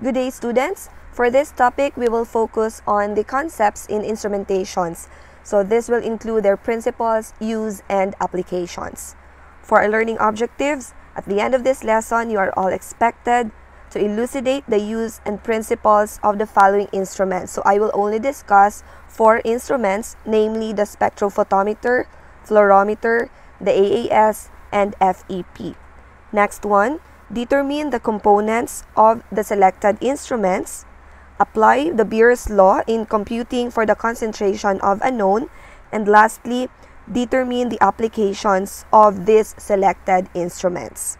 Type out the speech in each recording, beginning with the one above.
Good day, students. For this topic, we will focus on the concepts in instrumentations. So this will include their principles, use, and applications. For our learning objectives, at the end of this lesson, you are all expected to elucidate the use and principles of the following instruments. So I will only discuss four instruments, namely the spectrophotometer, fluorometer, the AAS, and FEP. Next one, determine the components of the selected instruments, apply the Beer's law in computing for the concentration of a known, and lastly, determine the applications of these selected instruments.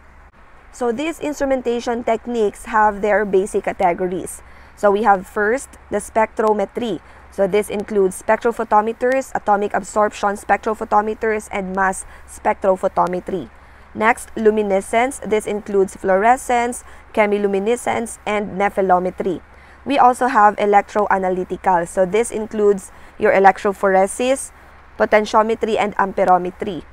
So these instrumentation techniques have their basic categories. So we have first the spectrometry. So this includes spectrophotometers, atomic absorption spectrophotometers, and mass spectrophotometry. Next, luminescence. This includes fluorescence, chemiluminescence, and nephelometry. We also have electroanalytical. So this includes your electrophoresis, potentiometry, and amperometry.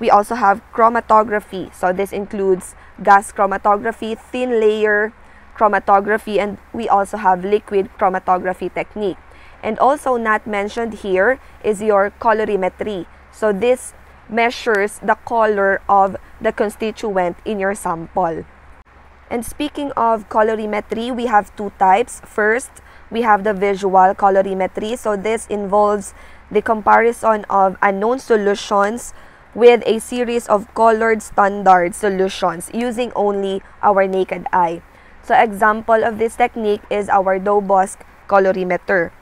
We also have chromatography. So this includes gas chromatography, thin layer chromatography, and we also have liquid chromatography technique. And also not mentioned here is your colorimetry. So this measures the color of the constituent in your sample. And speaking of colorimetry, we have two types. First, we have the visual colorimetry. So this involves the comparison of unknown solutions with a series of colored standard solutions using only our naked eye. So example of this technique is our Dobos colorimeter.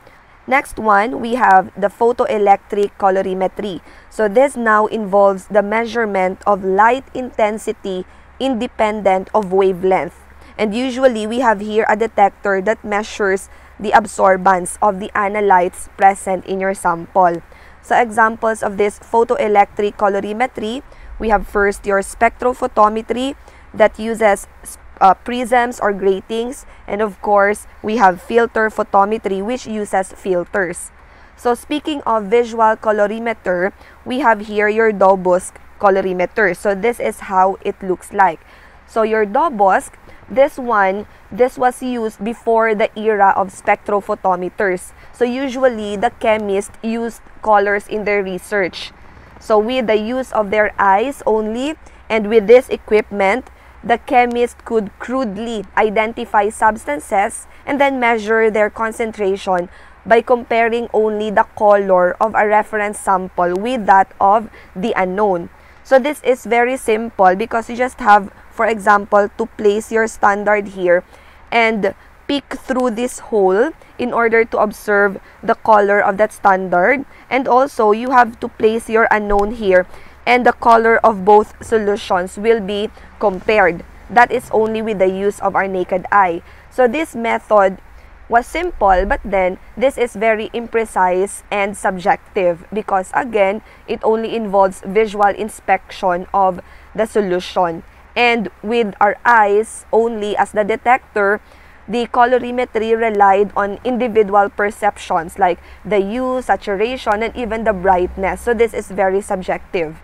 Next one, we have the photoelectric colorimetry. So this now involves the measurement of light intensity independent of wavelength. And usually, we have here a detector that measures the absorbance of the analytes present in your sample. So examples of this photoelectric colorimetry, we have first your spectrophotometry that uses uh, prisms or gratings. And of course, we have filter photometry, which uses filters. So speaking of visual colorimeter, we have here your Dobos colorimeter. So this is how it looks like. So your Dobos, this one, this was used before the era of spectrophotometers. So usually the chemists used colors in their research. So with the use of their eyes only and with this equipment, the chemist could crudely identify substances and then measure their concentration by comparing only the color of a reference sample with that of the unknown. So this is very simple because you just have, for example, to place your standard here and peek through this hole in order to observe the color of that standard. And also, you have to place your unknown here and the color of both solutions will be compared. That is only with the use of our naked eye. So this method was simple but then this is very imprecise and subjective because again it only involves visual inspection of the solution and with our eyes only as the detector the colorimetry relied on individual perceptions like the hue saturation and even the brightness so this is very subjective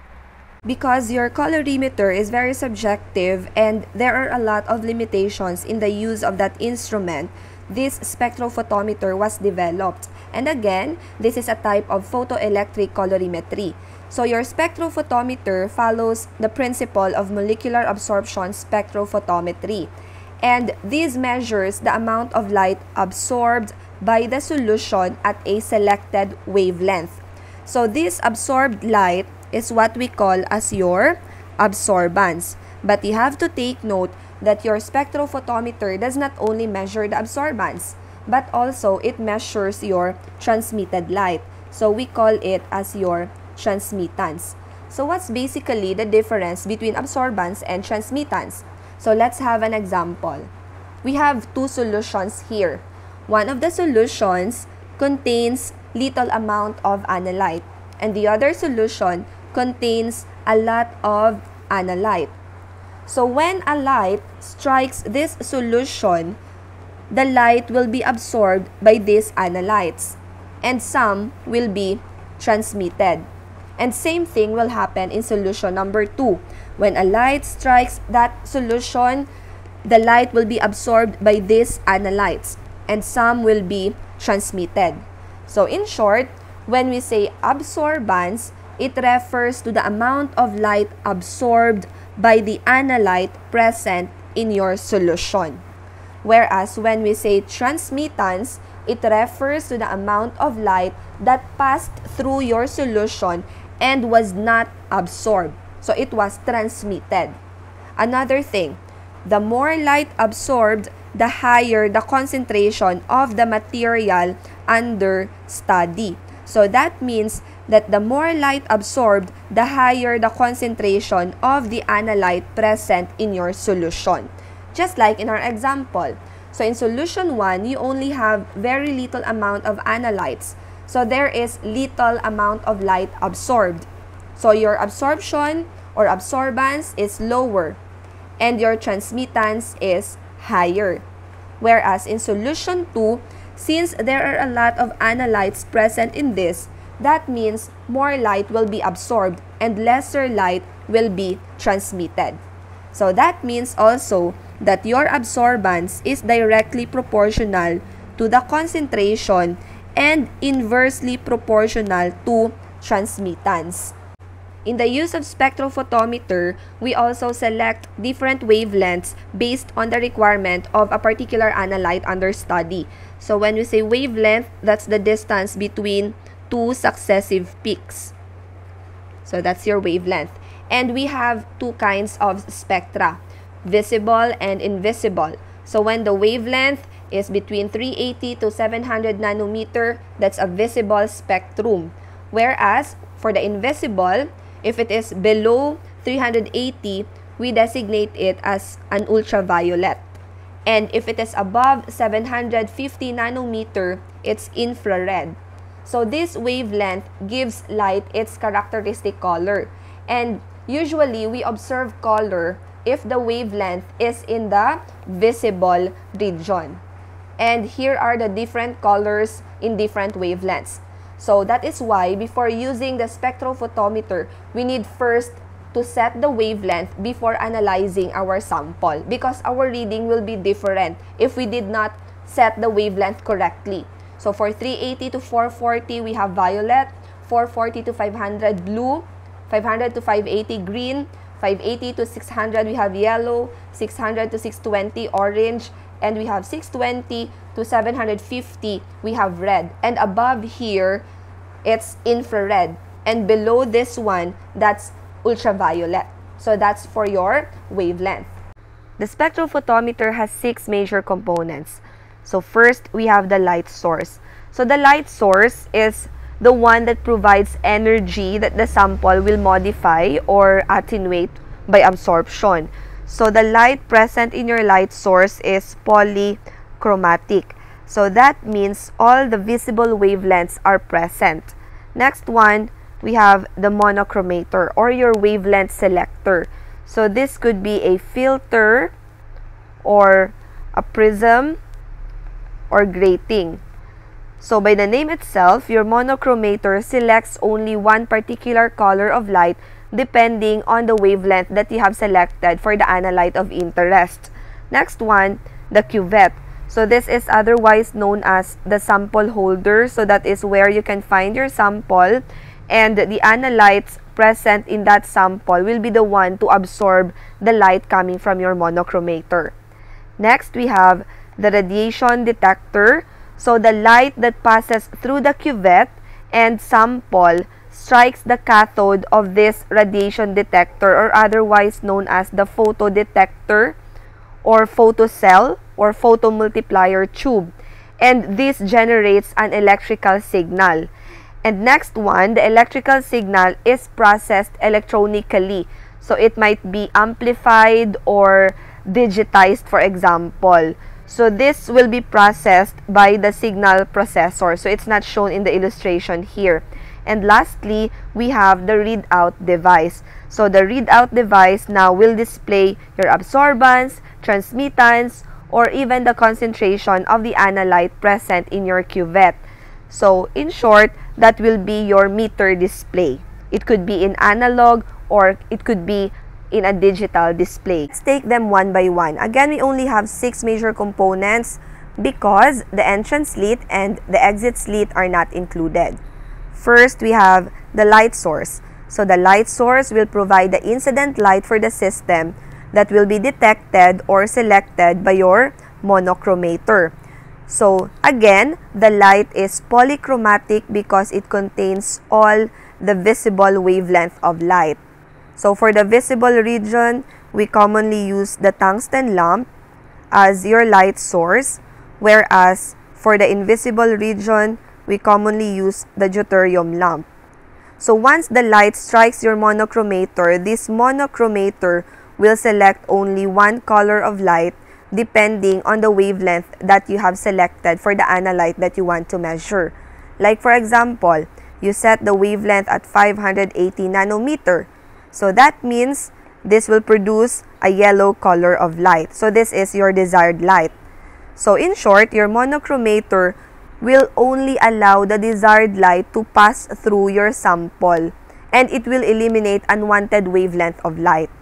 because your colorimeter is very subjective and there are a lot of limitations in the use of that instrument, this spectrophotometer was developed. And again, this is a type of photoelectric colorimetry. So your spectrophotometer follows the principle of molecular absorption spectrophotometry. And this measures the amount of light absorbed by the solution at a selected wavelength. So this absorbed light is what we call as your absorbance. But you have to take note that your spectrophotometer does not only measure the absorbance, but also it measures your transmitted light. So we call it as your transmittance. So what's basically the difference between absorbance and transmittance? So let's have an example. We have two solutions here. One of the solutions contains little amount of analyte and the other solution contains a lot of analyte. So when a light strikes this solution, the light will be absorbed by these analytes and some will be transmitted. And same thing will happen in solution number 2. When a light strikes that solution, the light will be absorbed by these analytes and some will be transmitted. So in short, when we say absorbance, it refers to the amount of light absorbed by the analyte present in your solution. Whereas when we say transmittance, it refers to the amount of light that passed through your solution and was not absorbed. So it was transmitted. Another thing, the more light absorbed, the higher the concentration of the material under study. So that means that the more light absorbed, the higher the concentration of the analyte present in your solution. Just like in our example. So in solution 1, you only have very little amount of analytes. So there is little amount of light absorbed. So your absorption or absorbance is lower and your transmittance is higher. Whereas in solution 2, since there are a lot of analytes present in this, that means more light will be absorbed and lesser light will be transmitted. So that means also that your absorbance is directly proportional to the concentration and inversely proportional to transmittance. In the use of spectrophotometer, we also select different wavelengths based on the requirement of a particular analyte under study. So when we say wavelength, that's the distance between two successive peaks. So that's your wavelength. And we have two kinds of spectra, visible and invisible. So when the wavelength is between 380 to 700 nanometer, that's a visible spectrum. Whereas for the invisible, if it is below 380, we designate it as an ultraviolet. And if it is above 750 nanometer, it's infrared. So this wavelength gives light its characteristic color. And usually we observe color if the wavelength is in the visible region. And here are the different colors in different wavelengths. So that is why before using the spectrophotometer, we need first to set the wavelength before analyzing our sample because our reading will be different if we did not set the wavelength correctly. So for 380 to 440, we have violet, 440 to 500 blue, 500 to 580 green, 580 to 600 we have yellow, 600 to 620 orange, and we have 620 to 750 we have red. And above here, it's infrared. And below this one, that's ultraviolet. So that's for your wavelength. The spectrophotometer has six major components. So first, we have the light source. So the light source is the one that provides energy that the sample will modify or attenuate by absorption. So the light present in your light source is polychromatic. So that means all the visible wavelengths are present. Next one, we have the monochromator or your wavelength selector. So this could be a filter or a prism or grating. So by the name itself, your monochromator selects only one particular color of light depending on the wavelength that you have selected for the analyte of interest. Next one, the cuvette. So this is otherwise known as the sample holder. So that is where you can find your sample and the analytes present in that sample will be the one to absorb the light coming from your monochromator. Next, we have the radiation detector, so the light that passes through the cuvette and sample strikes the cathode of this radiation detector or otherwise known as the photodetector or photocell or photomultiplier tube and this generates an electrical signal. And next one, the electrical signal is processed electronically. So it might be amplified or digitized for example. So this will be processed by the signal processor. So it's not shown in the illustration here. And lastly, we have the readout device. So the readout device now will display your absorbance, transmittance, or even the concentration of the analyte present in your cuvette. So in short, that will be your meter display. It could be in analog or it could be in a digital display. Let's take them one by one. Again, we only have six major components because the entrance slit and the exit slit are not included. First, we have the light source. So the light source will provide the incident light for the system that will be detected or selected by your monochromator. So again, the light is polychromatic because it contains all the visible wavelength of light. So for the visible region, we commonly use the tungsten lamp as your light source, whereas for the invisible region, we commonly use the deuterium lamp. So once the light strikes your monochromator, this monochromator will select only one color of light depending on the wavelength that you have selected for the analyte that you want to measure. Like for example, you set the wavelength at 580 nanometer. So that means this will produce a yellow color of light. So this is your desired light. So in short, your monochromator will only allow the desired light to pass through your sample and it will eliminate unwanted wavelength of light.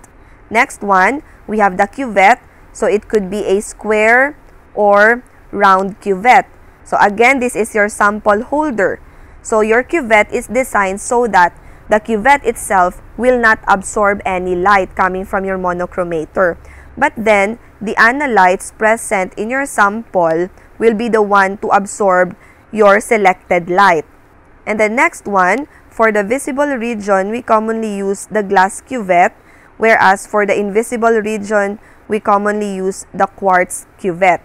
Next one, we have the cuvette. So it could be a square or round cuvette. So again, this is your sample holder. So your cuvette is designed so that the cuvette itself will not absorb any light coming from your monochromator. But then, the analytes present in your sample will be the one to absorb your selected light. And the next one, for the visible region, we commonly use the glass cuvette, whereas for the invisible region, we commonly use the quartz cuvette.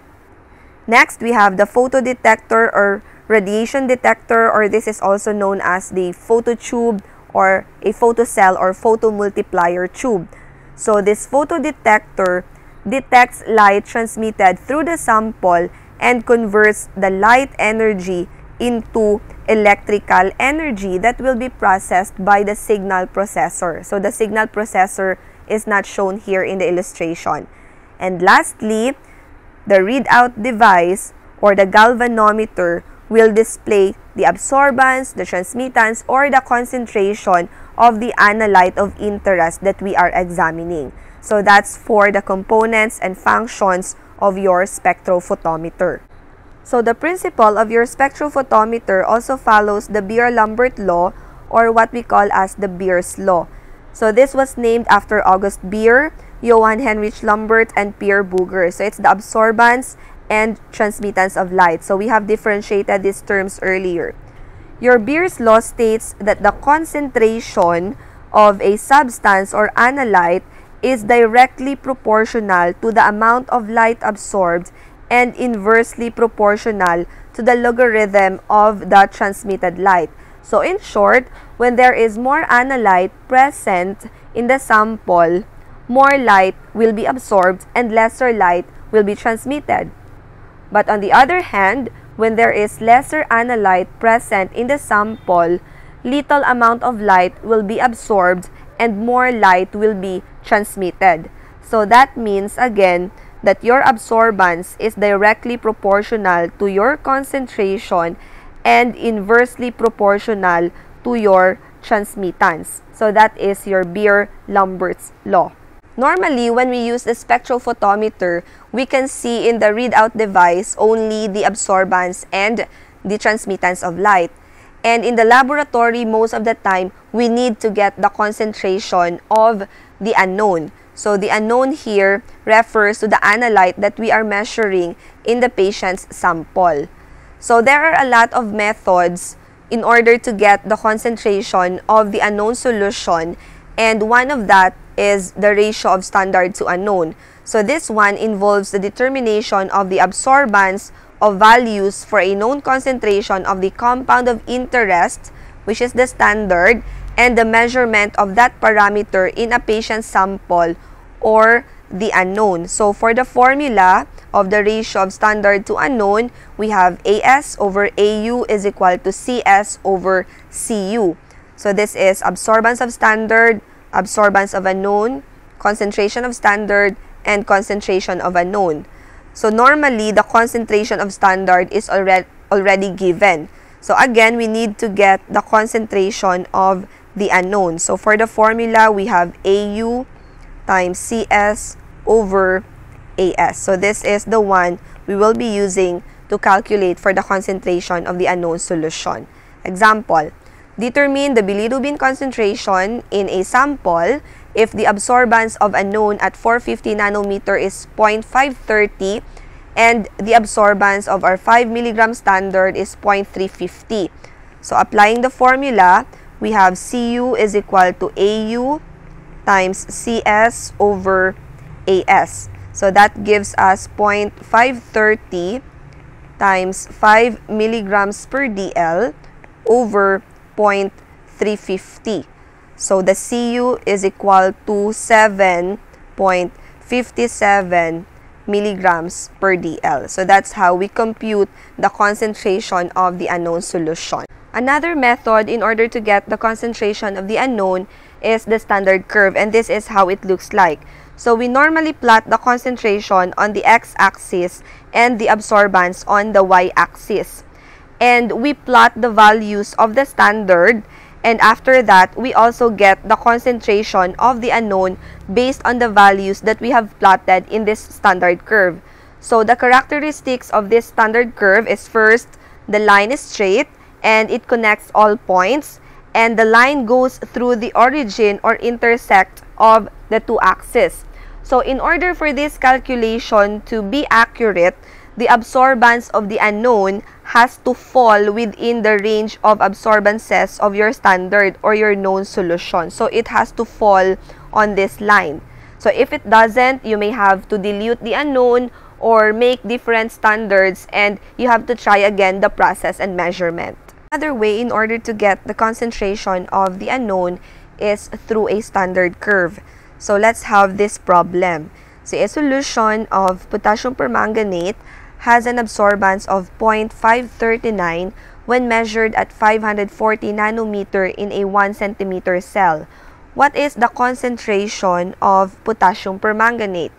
Next, we have the photodetector or radiation detector, or this is also known as the phototube or a photocell or photomultiplier tube. So this photodetector detects light transmitted through the sample and converts the light energy into electrical energy that will be processed by the signal processor. So the signal processor is not shown here in the illustration. And lastly, the readout device or the galvanometer will display the absorbance, the transmittance, or the concentration of the analyte of interest that we are examining. So that's for the components and functions of your spectrophotometer. So the principle of your spectrophotometer also follows the Beer-Lambert law or what we call as the Beer's law. So this was named after August Beer, Johann Heinrich Lambert, and Pierre Bouguer. So it's the absorbance and transmittance of light. So we have differentiated these terms earlier. Your Beer's law states that the concentration of a substance or analyte is directly proportional to the amount of light absorbed and inversely proportional to the logarithm of the transmitted light. So in short, when there is more analyte present in the sample, more light will be absorbed and lesser light will be transmitted. But on the other hand, when there is lesser analyte present in the sample, little amount of light will be absorbed and more light will be transmitted. So that means again that your absorbance is directly proportional to your concentration and inversely proportional to your transmittance. So that is your Beer-Lambert's law. Normally, when we use the spectrophotometer, we can see in the readout device only the absorbance and the transmittance of light. And in the laboratory, most of the time, we need to get the concentration of the unknown. So the unknown here refers to the analyte that we are measuring in the patient's sample. So there are a lot of methods in order to get the concentration of the unknown solution and one of that is the ratio of standard to unknown. So this one involves the determination of the absorbance of values for a known concentration of the compound of interest, which is the standard, and the measurement of that parameter in a patient sample or the unknown. So for the formula of the ratio of standard to unknown, we have AS over AU is equal to CS over CU. So this is absorbance of standard absorbance of a known, concentration of standard, and concentration of a known. So normally, the concentration of standard is already, already given. So again, we need to get the concentration of the unknown. So for the formula, we have AU times CS over AS. So this is the one we will be using to calculate for the concentration of the unknown solution. Example, Determine the bilirubin concentration in a sample if the absorbance of a known at 450 nanometer is 0.530 and the absorbance of our 5 milligram standard is 0.350. So applying the formula, we have Cu is equal to Au times Cs over As. So that gives us 0.530 times 5 milligrams per dl over 7.350. So the CU is equal to 7.57 milligrams per dl. So that's how we compute the concentration of the unknown solution. Another method in order to get the concentration of the unknown is the standard curve and this is how it looks like. So we normally plot the concentration on the x-axis and the absorbance on the y-axis and we plot the values of the standard and after that we also get the concentration of the unknown based on the values that we have plotted in this standard curve. So the characteristics of this standard curve is first the line is straight and it connects all points and the line goes through the origin or intersect of the two axes. So in order for this calculation to be accurate, the absorbance of the unknown has to fall within the range of absorbances of your standard or your known solution. So it has to fall on this line. So if it doesn't, you may have to dilute the unknown or make different standards and you have to try again the process and measurement. Another way in order to get the concentration of the unknown is through a standard curve. So let's have this problem. So a solution of potassium permanganate has an absorbance of 0.539 when measured at 540 nanometer in a 1 centimeter cell. What is the concentration of potassium permanganate?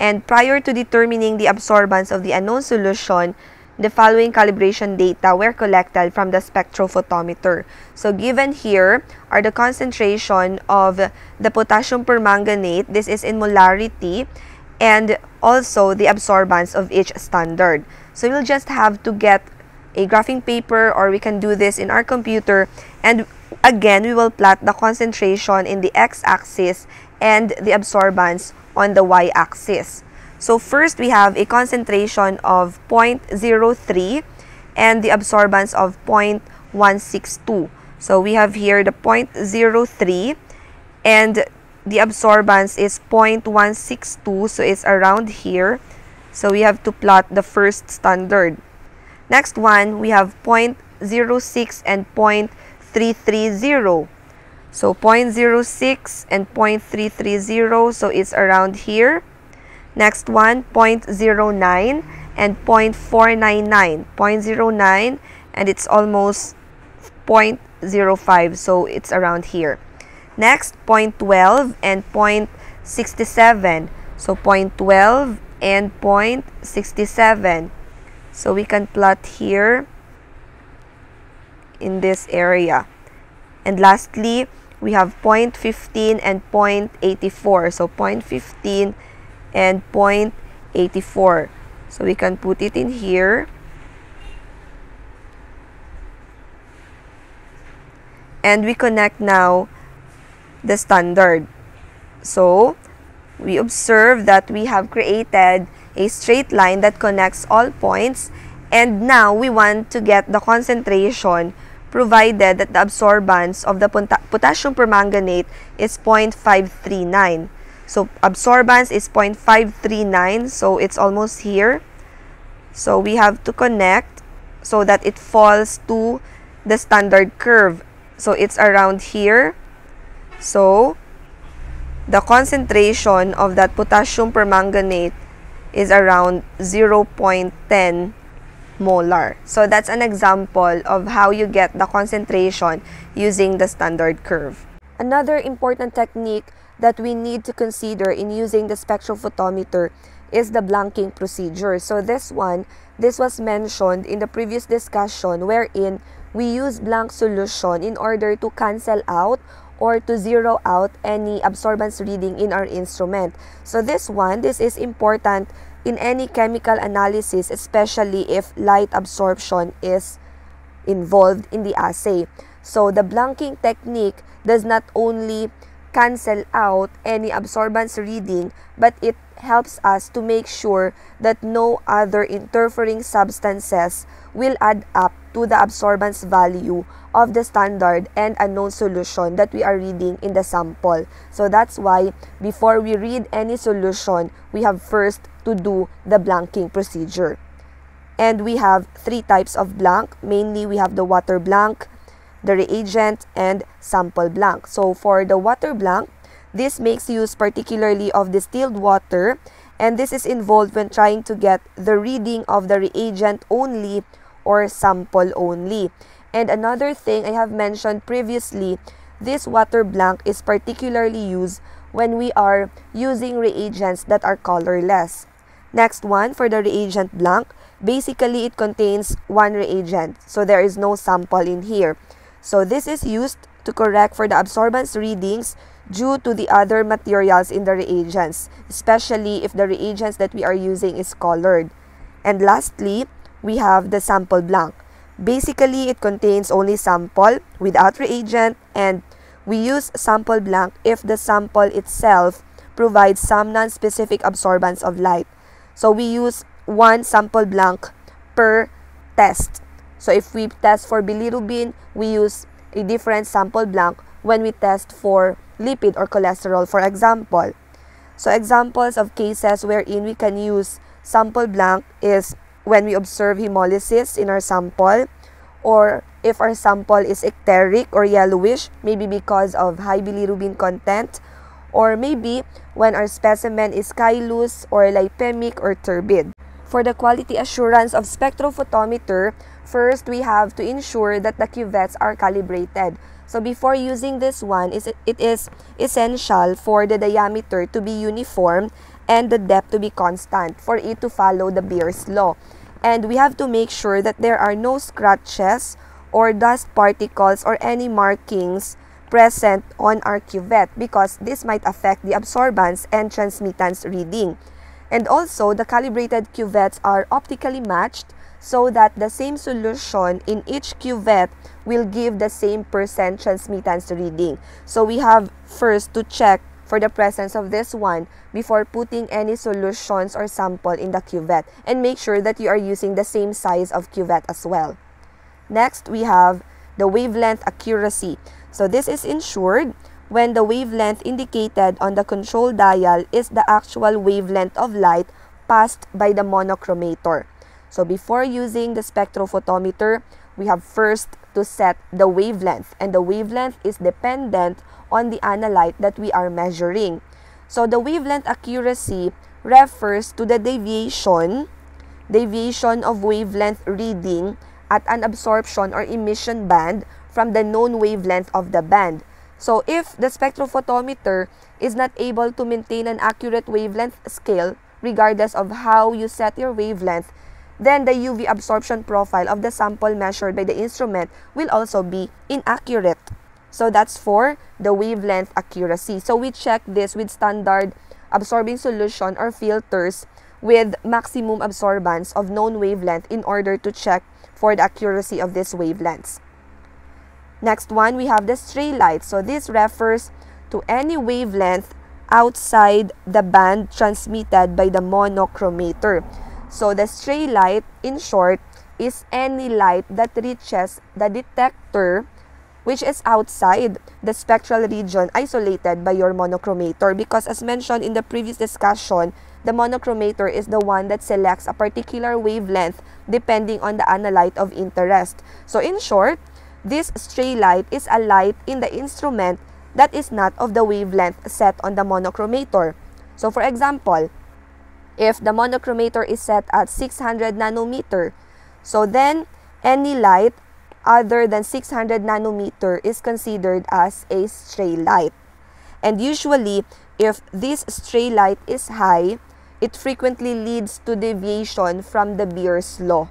And prior to determining the absorbance of the unknown solution, the following calibration data were collected from the spectrophotometer. So given here are the concentration of the potassium permanganate, this is in molarity, and also the absorbance of each standard. So we'll just have to get a graphing paper or we can do this in our computer and again we will plot the concentration in the x-axis and the absorbance on the y-axis. So first we have a concentration of 0.03 and the absorbance of 0.162. So we have here the 0.03 and the absorbance is 0.162 so it's around here so we have to plot the first standard next one we have 0.06 and 0.330 so 0.06 and 0.330 so it's around here next one 0.09 and 0.499 0.09 and it's almost 0.05 so it's around here Next, point 12 and point 67. So, point 12 and point 67. So, we can plot here in this area. And lastly, we have point 15 and point 84. So, point 15 and point 84. So, we can put it in here. And we connect now the standard. So, we observe that we have created a straight line that connects all points and now we want to get the concentration provided that the absorbance of the potassium permanganate is 0.539. So absorbance is 0.539 so it's almost here. So we have to connect so that it falls to the standard curve. So it's around here so, the concentration of that potassium permanganate is around 0.10 molar. So that's an example of how you get the concentration using the standard curve. Another important technique that we need to consider in using the spectrophotometer is the blanking procedure. So this one, this was mentioned in the previous discussion wherein we use blank solution in order to cancel out or to zero out any absorbance reading in our instrument. So this one, this is important in any chemical analysis, especially if light absorption is involved in the assay. So the blanking technique does not only cancel out any absorbance reading, but it helps us to make sure that no other interfering substances will add up to the absorbance value of the standard and unknown solution that we are reading in the sample. So that's why before we read any solution, we have first to do the blanking procedure. And we have three types of blank. Mainly, we have the water blank, the reagent, and sample blank. So for the water blank, this makes use particularly of distilled water and this is involved when trying to get the reading of the reagent only or sample only. And another thing I have mentioned previously, this water blank is particularly used when we are using reagents that are colorless. Next one, for the reagent blank, basically it contains one reagent, so there is no sample in here. So this is used to correct for the absorbance readings due to the other materials in the reagents, especially if the reagents that we are using is colored. And lastly, we have the sample blank. Basically, it contains only sample without reagent and we use sample blank if the sample itself provides some non-specific absorbance of light. So we use one sample blank per test. So if we test for bilirubin, we use a different sample blank when we test for lipid or cholesterol, for example. So examples of cases wherein we can use sample blank is when we observe hemolysis in our sample or if our sample is ecteric or yellowish, maybe because of high bilirubin content, or maybe when our specimen is chylous or lipemic or turbid. For the quality assurance of spectrophotometer, First, we have to ensure that the cuvettes are calibrated. So before using this one, it is essential for the diameter to be uniform and the depth to be constant for it to follow the Beer's law. And we have to make sure that there are no scratches or dust particles or any markings present on our cuvette because this might affect the absorbance and transmittance reading. And also, the calibrated cuvettes are optically matched so that the same solution in each cuvette will give the same percent transmittance reading. So we have first to check for the presence of this one before putting any solutions or sample in the cuvette and make sure that you are using the same size of cuvette as well. Next, we have the wavelength accuracy. So this is ensured when the wavelength indicated on the control dial is the actual wavelength of light passed by the monochromator. So before using the spectrophotometer, we have first to set the wavelength and the wavelength is dependent on the analyte that we are measuring. So the wavelength accuracy refers to the deviation, deviation of wavelength reading at an absorption or emission band from the known wavelength of the band. So if the spectrophotometer is not able to maintain an accurate wavelength scale, regardless of how you set your wavelength, then the UV absorption profile of the sample measured by the instrument will also be inaccurate. So that's for the wavelength accuracy. So we check this with standard absorbing solution or filters with maximum absorbance of known wavelength in order to check for the accuracy of these wavelengths. Next one, we have the stray light. So this refers to any wavelength outside the band transmitted by the monochromator. So the stray light, in short, is any light that reaches the detector which is outside the spectral region isolated by your monochromator because as mentioned in the previous discussion, the monochromator is the one that selects a particular wavelength depending on the analyte of interest. So in short, this stray light is a light in the instrument that is not of the wavelength set on the monochromator. So for example, if the monochromator is set at 600 nanometer. So then, any light other than 600 nanometer is considered as a stray light. And usually, if this stray light is high, it frequently leads to deviation from the Beer's law.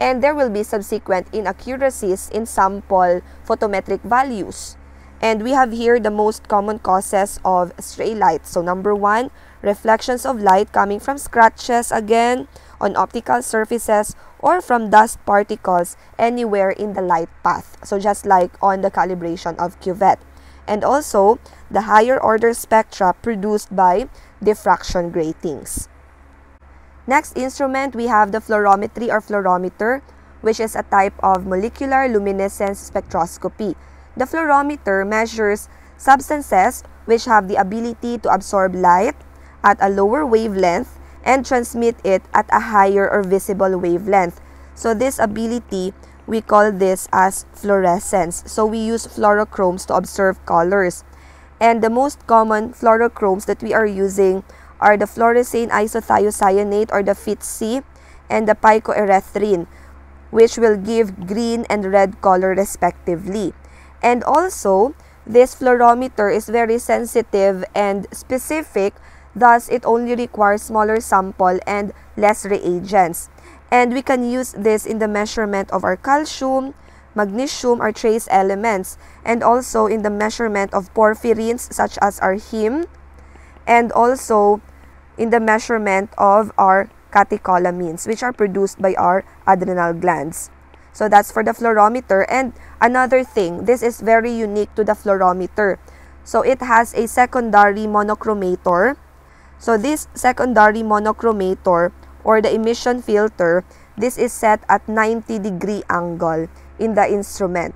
And there will be subsequent inaccuracies in sample photometric values. And we have here the most common causes of stray light. So number one, reflections of light coming from scratches again on optical surfaces or from dust particles anywhere in the light path. So just like on the calibration of cuvette. And also, the higher order spectra produced by diffraction gratings. Next instrument, we have the fluorometry or fluorometer, which is a type of molecular luminescence spectroscopy. The fluorometer measures substances which have the ability to absorb light at a lower wavelength and transmit it at a higher or visible wavelength. So this ability, we call this as fluorescence. So we use fluorochromes to observe colors. And the most common fluorochromes that we are using are the fluorescein isothiocyanate or the FITC and the picoerythrine, which will give green and red color respectively. And also, this fluorometer is very sensitive and specific Thus, it only requires smaller sample and less reagents. And we can use this in the measurement of our calcium, magnesium, or trace elements, and also in the measurement of porphyrins such as our heme, and also in the measurement of our catecholamines, which are produced by our adrenal glands. So that's for the fluorometer. And another thing, this is very unique to the fluorometer. So it has a secondary monochromator so this secondary monochromator or the emission filter, this is set at 90 degree angle in the instrument.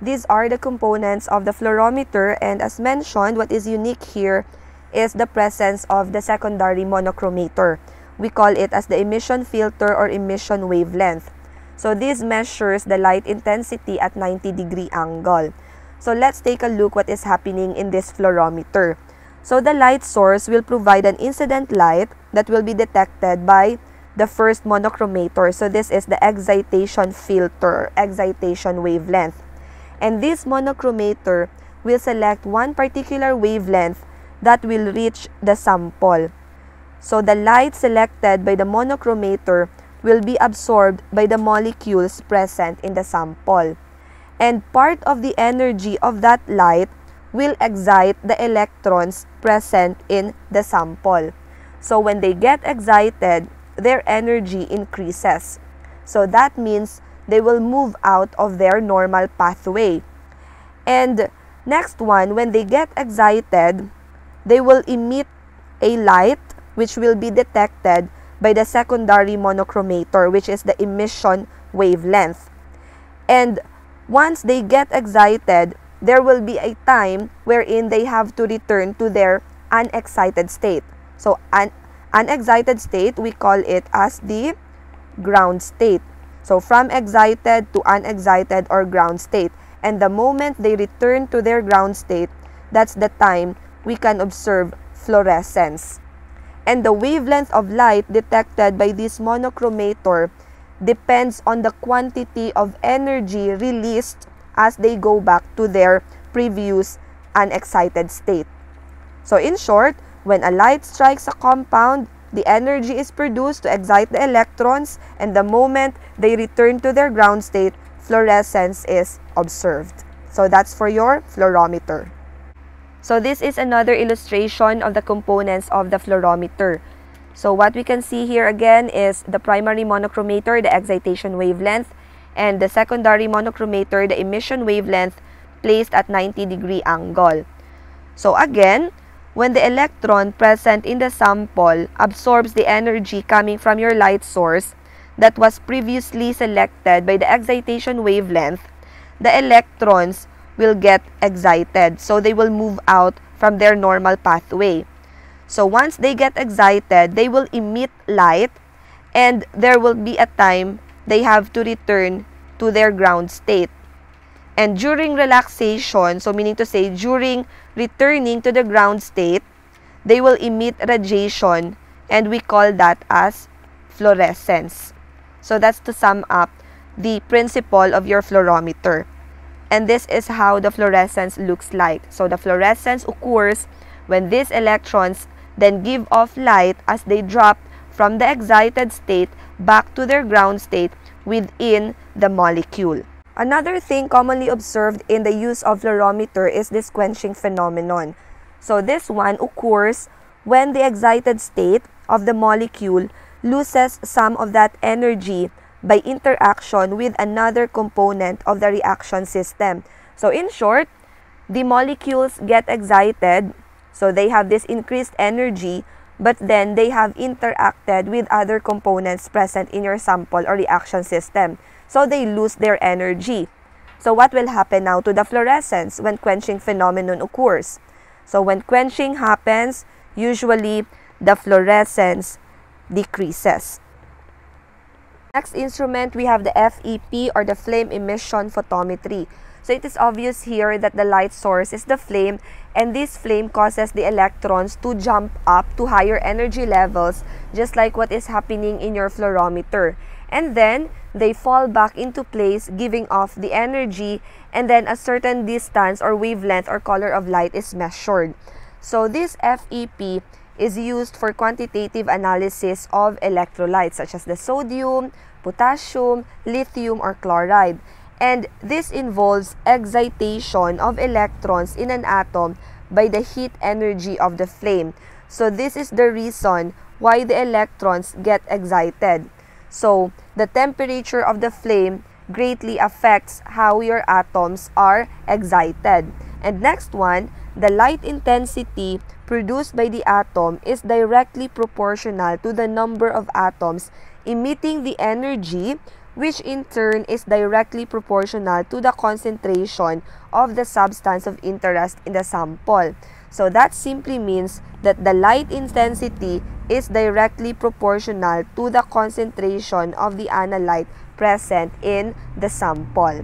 These are the components of the fluorometer and as mentioned, what is unique here is the presence of the secondary monochromator. We call it as the emission filter or emission wavelength. So this measures the light intensity at 90 degree angle. So let's take a look what is happening in this fluorometer. So the light source will provide an incident light that will be detected by the first monochromator. So this is the excitation filter, excitation wavelength. And this monochromator will select one particular wavelength that will reach the sample. So the light selected by the monochromator will be absorbed by the molecules present in the sample. And part of the energy of that light will excite the electrons present in the sample. So when they get excited, their energy increases. So that means they will move out of their normal pathway. And next one, when they get excited, they will emit a light which will be detected by the secondary monochromator, which is the emission wavelength. And once they get excited, there will be a time wherein they have to return to their unexcited state. So, an unexcited state, we call it as the ground state. So, from excited to unexcited or ground state. And the moment they return to their ground state, that's the time we can observe fluorescence. And the wavelength of light detected by this monochromator depends on the quantity of energy released as they go back to their previous unexcited state. So, in short, when a light strikes a compound, the energy is produced to excite the electrons, and the moment they return to their ground state, fluorescence is observed. So, that's for your fluorometer. So, this is another illustration of the components of the fluorometer. So, what we can see here again is the primary monochromator, the excitation wavelength, and the secondary monochromator, the emission wavelength, placed at 90 degree angle. So again, when the electron present in the sample absorbs the energy coming from your light source that was previously selected by the excitation wavelength, the electrons will get excited. So they will move out from their normal pathway. So once they get excited, they will emit light and there will be a time they have to return to their ground state. And during relaxation, so meaning to say, during returning to the ground state, they will emit radiation and we call that as fluorescence. So that's to sum up the principle of your fluorometer. And this is how the fluorescence looks like. So the fluorescence occurs when these electrons then give off light as they drop from the excited state back to their ground state within the molecule. Another thing commonly observed in the use of fluorometer is this quenching phenomenon. So this one occurs when the excited state of the molecule loses some of that energy by interaction with another component of the reaction system. So in short, the molecules get excited, so they have this increased energy but then they have interacted with other components present in your sample or reaction system. So they lose their energy. So what will happen now to the fluorescence when quenching phenomenon occurs? So when quenching happens, usually the fluorescence decreases. Next instrument, we have the FEP or the flame emission photometry. So it is obvious here that the light source is the flame and this flame causes the electrons to jump up to higher energy levels just like what is happening in your fluorometer. And then they fall back into place giving off the energy and then a certain distance or wavelength or color of light is measured. So this FEP is used for quantitative analysis of electrolytes such as the sodium, potassium, lithium, or chloride and this involves excitation of electrons in an atom by the heat energy of the flame. So this is the reason why the electrons get excited. So the temperature of the flame greatly affects how your atoms are excited. And next one, the light intensity produced by the atom is directly proportional to the number of atoms emitting the energy which in turn is directly proportional to the concentration of the substance of interest in the sample. So that simply means that the light intensity is directly proportional to the concentration of the analyte present in the sample.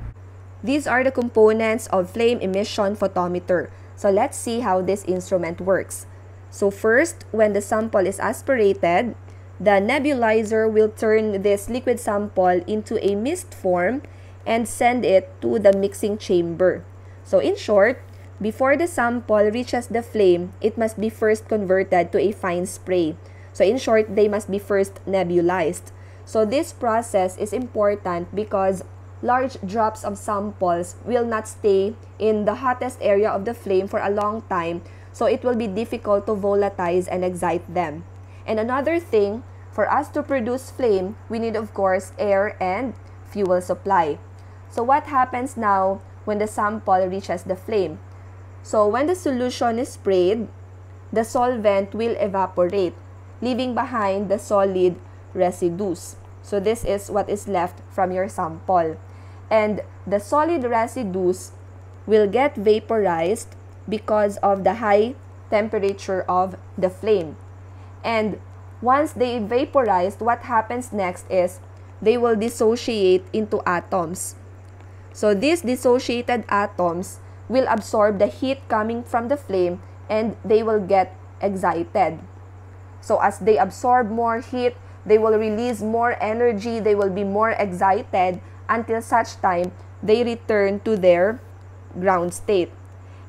These are the components of flame emission photometer. So let's see how this instrument works. So first, when the sample is aspirated, The nebulizer will turn this liquid sample into a mist form and send it to the mixing chamber. So in short, before the sample reaches the flame, it must be first converted to a fine spray. So in short, they must be first nebulized. So this process is important because large drops of samples will not stay in the hottest area of the flame for a long time, so it will be difficult to volatilize and excite them. And another thing, for us to produce flame, we need of course air and fuel supply. So what happens now when the sample reaches the flame? So when the solution is sprayed, the solvent will evaporate, leaving behind the solid residues. So this is what is left from your sample. And the solid residues will get vaporized because of the high temperature of the flame. And once they vaporized, what happens next is they will dissociate into atoms. So these dissociated atoms will absorb the heat coming from the flame and they will get excited. So as they absorb more heat, they will release more energy, they will be more excited until such time they return to their ground state.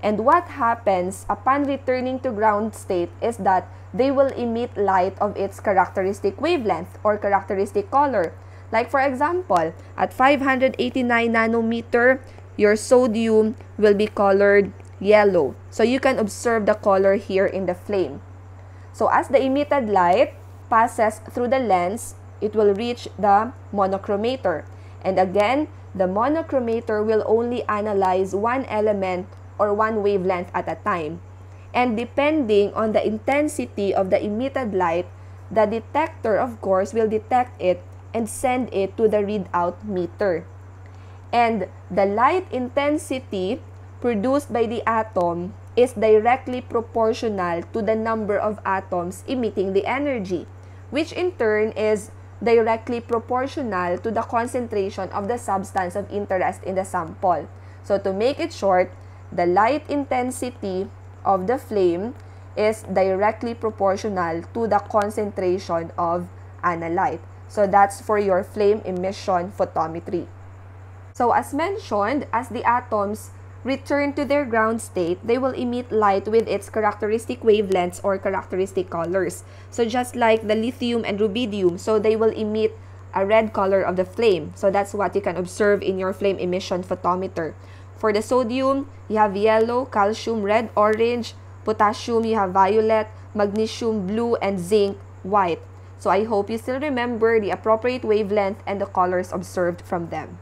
And what happens upon returning to ground state is that they will emit light of its characteristic wavelength or characteristic color. Like for example, at 589 nanometer, your sodium will be colored yellow. So you can observe the color here in the flame. So as the emitted light passes through the lens, it will reach the monochromator. And again, the monochromator will only analyze one element or one wavelength at a time. And depending on the intensity of the emitted light, the detector, of course, will detect it and send it to the readout meter. And the light intensity produced by the atom is directly proportional to the number of atoms emitting the energy, which in turn is directly proportional to the concentration of the substance of interest in the sample. So to make it short, the light intensity of the flame is directly proportional to the concentration of analyte. So that's for your flame emission photometry. So as mentioned, as the atoms return to their ground state, they will emit light with its characteristic wavelengths or characteristic colors. So just like the lithium and rubidium, so they will emit a red color of the flame. So that's what you can observe in your flame emission photometer. For the sodium, you have yellow, calcium, red, orange, potassium, you have violet, magnesium, blue, and zinc, white. So I hope you still remember the appropriate wavelength and the colors observed from them.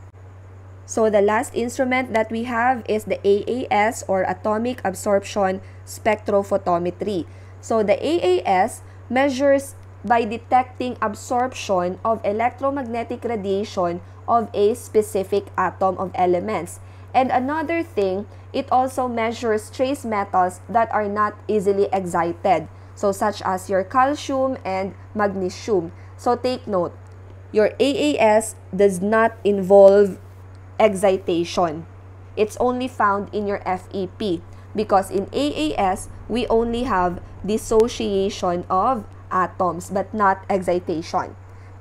So the last instrument that we have is the AAS or Atomic Absorption Spectrophotometry. So the AAS measures by detecting absorption of electromagnetic radiation of a specific atom of elements. And another thing, it also measures trace metals that are not easily excited, so such as your calcium and magnesium. So take note, your AAS does not involve excitation. It's only found in your FEP because in AAS, we only have dissociation of atoms but not excitation.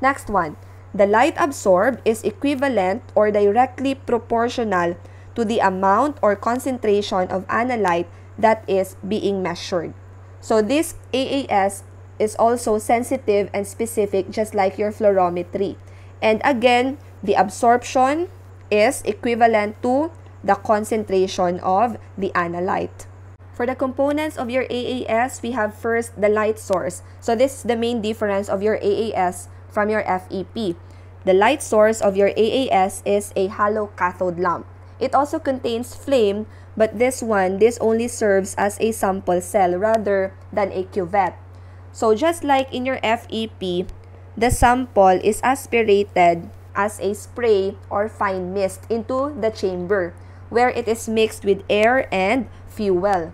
Next one, the light absorbed is equivalent or directly proportional to the amount or concentration of analyte that is being measured. So this AAS is also sensitive and specific just like your fluorometry. And again, the absorption is equivalent to the concentration of the analyte. For the components of your AAS, we have first the light source. So this is the main difference of your AAS from your FEP. The light source of your AAS is a hollow cathode lamp. It also contains flame, but this one, this only serves as a sample cell rather than a cuvette. So just like in your FEP, the sample is aspirated as a spray or fine mist into the chamber where it is mixed with air and fuel.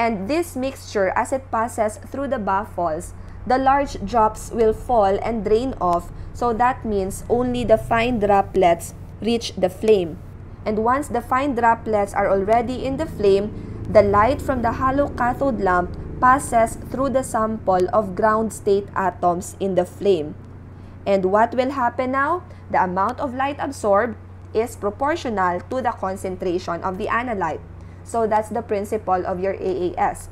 And this mixture, as it passes through the baffles, the large drops will fall and drain off, so that means only the fine droplets reach the flame. and once the fine droplets are already in the flame, the light from the hollow cathode lamp passes through the sample of ground state atoms in the flame. And what will happen now? The amount of light absorbed is proportional to the concentration of the analyte. So that's the principle of your AAS.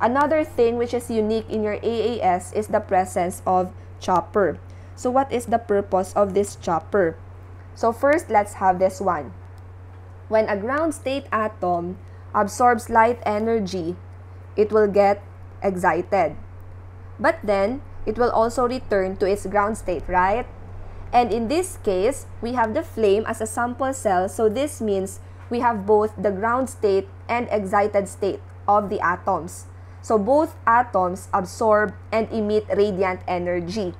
Another thing which is unique in your AAS is the presence of chopper. So what is the purpose of this chopper? So first, let's have this one when a ground state atom absorbs light energy, it will get excited. But then, it will also return to its ground state, right? And in this case, we have the flame as a sample cell, so this means we have both the ground state and excited state of the atoms. So both atoms absorb and emit radiant energy.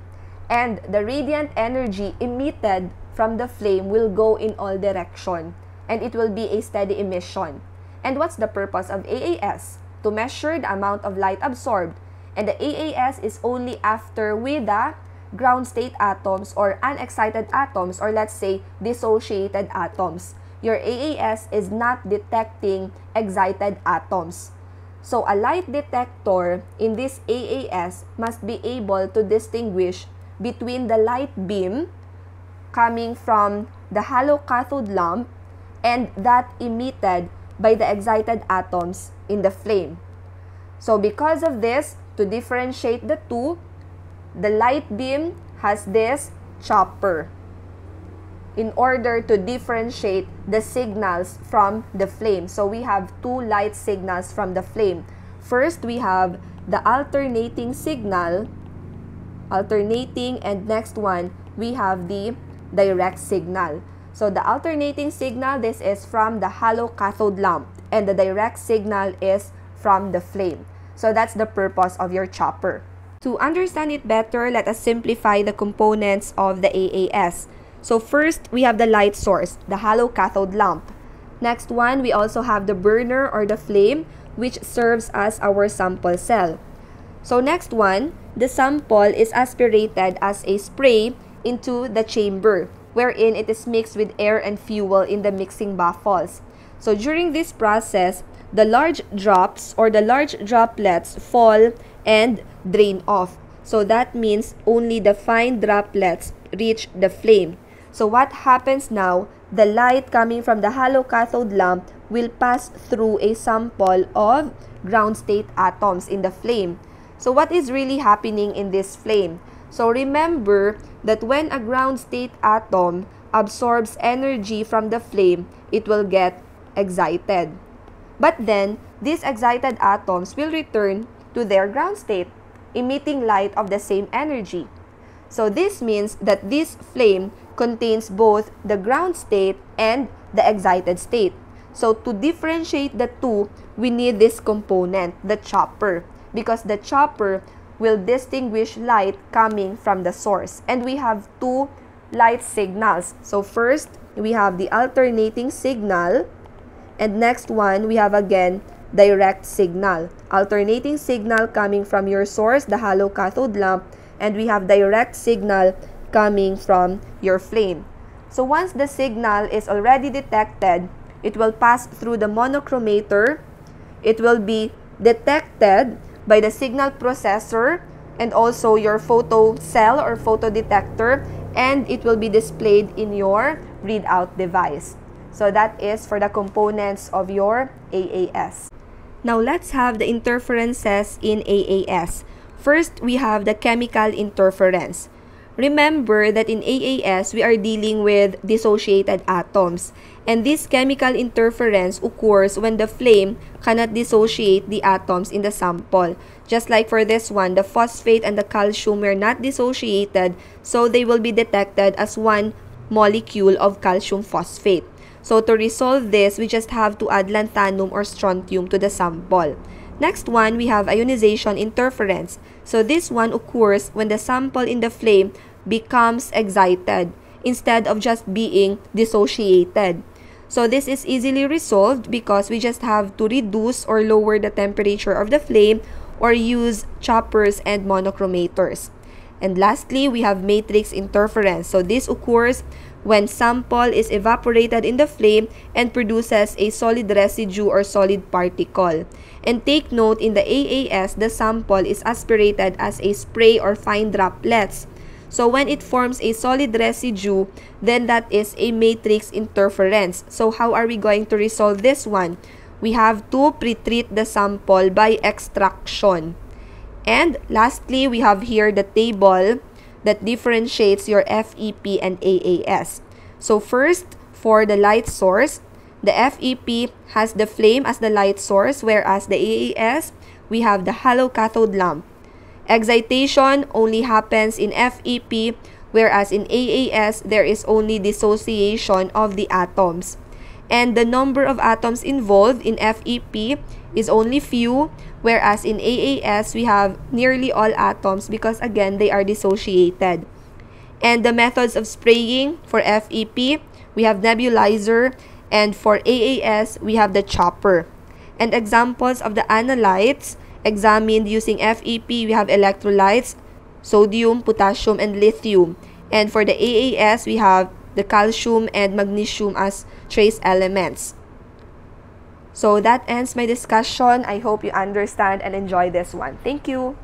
And the radiant energy emitted from the flame will go in all direction. and it will be a steady emission. And what's the purpose of AAS? To measure the amount of light absorbed. And the AAS is only after with the ground state atoms or unexcited atoms or let's say dissociated atoms. Your AAS is not detecting excited atoms. So a light detector in this AAS must be able to distinguish between the light beam coming from the hollow cathode lamp and that emitted by the excited atoms in the flame. So, because of this, to differentiate the two, the light beam has this chopper in order to differentiate the signals from the flame. So, we have two light signals from the flame. First, we have the alternating signal, alternating, and next one, we have the direct signal. So the alternating signal, this is from the hollow cathode lamp and the direct signal is from the flame. So that's the purpose of your chopper. To understand it better, let us simplify the components of the AAS. So first, we have the light source, the hollow cathode lamp. Next one, we also have the burner or the flame, which serves as our sample cell. So next one, the sample is aspirated as a spray into the chamber wherein it is mixed with air and fuel in the mixing baffles. So during this process, the large drops or the large droplets fall and drain off. So that means only the fine droplets reach the flame. So what happens now, the light coming from the hollow cathode lamp will pass through a sample of ground state atoms in the flame. So what is really happening in this flame? So remember that when a ground state atom absorbs energy from the flame, it will get excited. But then, these excited atoms will return to their ground state, emitting light of the same energy. So this means that this flame contains both the ground state and the excited state. So to differentiate the two, we need this component, the chopper, because the chopper will distinguish light coming from the source. And we have two light signals. So first, we have the alternating signal. And next one, we have again direct signal. Alternating signal coming from your source, the hollow cathode lamp. And we have direct signal coming from your flame. So once the signal is already detected, it will pass through the monochromator. It will be detected by the signal processor and also your photo cell or photo detector and it will be displayed in your readout device. So that is for the components of your AAS. Now let's have the interferences in AAS. First, we have the chemical interference. Remember that in AAS, we are dealing with dissociated atoms. and this chemical interference occurs when the flame cannot dissociate the atoms in the sample. Just like for this one, the phosphate and the calcium were not dissociated, so they will be detected as one molecule of calcium phosphate. So to resolve this, we just have to add lanthanum or strontium to the sample. Next one, we have ionization interference. So this one occurs when the sample in the flame becomes excited instead of just being dissociated. So this is easily resolved because we just have to reduce or lower the temperature of the flame or use choppers and monochromators. And lastly, we have matrix interference. So this occurs when sample is evaporated in the flame and produces a solid residue or solid particle. And take note, in the AAS, the sample is aspirated as a spray or fine droplets. So when it forms a solid residue, then that is a matrix interference. So how are we going to resolve this one? We have to pre-treat the sample by extraction. And lastly, we have here the table that differentiates your FEP and AAS. So first, for the light source, the FEP has the flame as the light source, whereas the AAS, we have the hollow cathode lamp. Excitation only happens in FEP, whereas in AAS, there is only dissociation of the atoms. And the number of atoms involved in FEP is only few, whereas in AAS, we have nearly all atoms because again, they are dissociated. And the methods of spraying for FEP, we have nebulizer, and for AAS, we have the chopper. And examples of the analytes examined using FEP, we have electrolytes, sodium, potassium, and lithium. And for the AAS, we have the calcium and magnesium as trace elements. So that ends my discussion. I hope you understand and enjoy this one. Thank you.